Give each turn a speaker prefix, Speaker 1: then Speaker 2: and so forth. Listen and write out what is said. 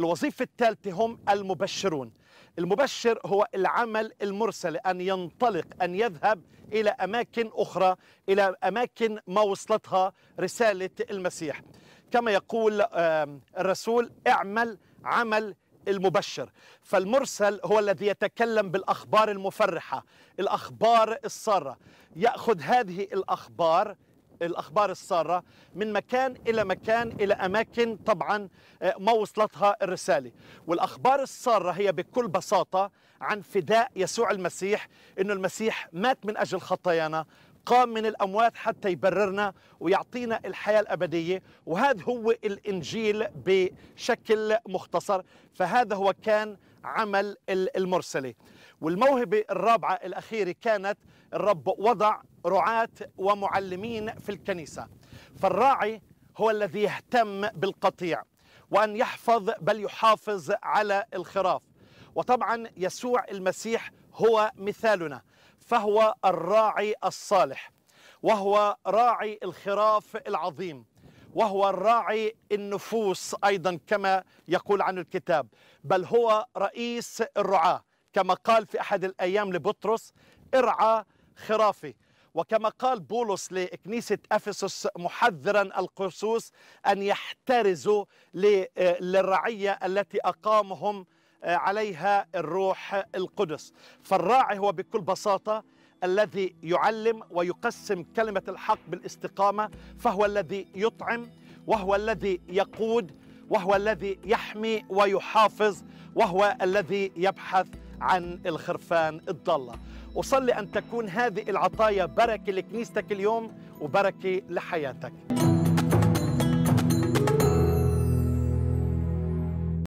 Speaker 1: الوظيفة الثالثة هم المبشرون المبشر هو العمل المرسل أن ينطلق أن يذهب إلى أماكن أخرى إلى أماكن ما وصلتها رسالة المسيح كما يقول الرسول اعمل عمل المبشر فالمرسل هو الذي يتكلم بالأخبار المفرحة الأخبار السارة يأخذ هذه الأخبار الأخبار السارة من مكان إلى مكان إلى أماكن طبعا آه، ما وصلتها الرسالة والأخبار السارة هي بكل بساطة عن فداء يسوع المسيح أنه المسيح مات من أجل خطايانا قام من الأموات حتى يبررنا ويعطينا الحياة الأبدية وهذا هو الإنجيل بشكل مختصر فهذا هو كان عمل المرسلة والموهبة الرابعة الأخيرة كانت الرب وضع رعاة ومعلمين في الكنيسة فالراعي هو الذي يهتم بالقطيع وأن يحفظ بل يحافظ على الخراف وطبعا يسوع المسيح هو مثالنا فهو الراعي الصالح وهو راعي الخراف العظيم وهو الراعي النفوس أيضا كما يقول عن الكتاب بل هو رئيس الرعاة كما قال في أحد الأيام لبطرس ارعى خرافي وكما قال بولس لكنيسة أفسس محذرا القصوص أن يحترزوا للرعية التي أقامهم عليها الروح القدس فالراعي هو بكل بساطة الذي يعلم ويقسم كلمة الحق بالاستقامة فهو الذي يطعم وهو الذي يقود وهو الذي يحمي ويحافظ وهو الذي يبحث عن الخرفان الضالة أصلي أن تكون هذه العطايا بركة لكنيستك اليوم وبركة لحياتك